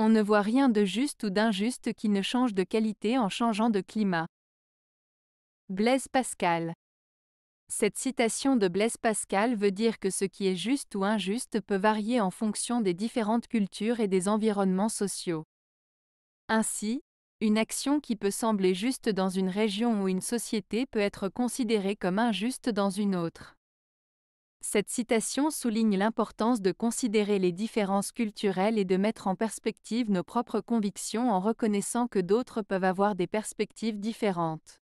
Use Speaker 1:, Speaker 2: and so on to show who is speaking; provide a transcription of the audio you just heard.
Speaker 1: On ne voit rien de juste ou d'injuste qui ne change de qualité en changeant de climat. Blaise Pascal Cette citation de Blaise Pascal veut dire que ce qui est juste ou injuste peut varier en fonction des différentes cultures et des environnements sociaux. Ainsi, une action qui peut sembler juste dans une région ou une société peut être considérée comme injuste dans une autre. Cette citation souligne l'importance de considérer les différences culturelles et de mettre en perspective nos propres convictions en reconnaissant que d'autres peuvent avoir des perspectives
Speaker 2: différentes.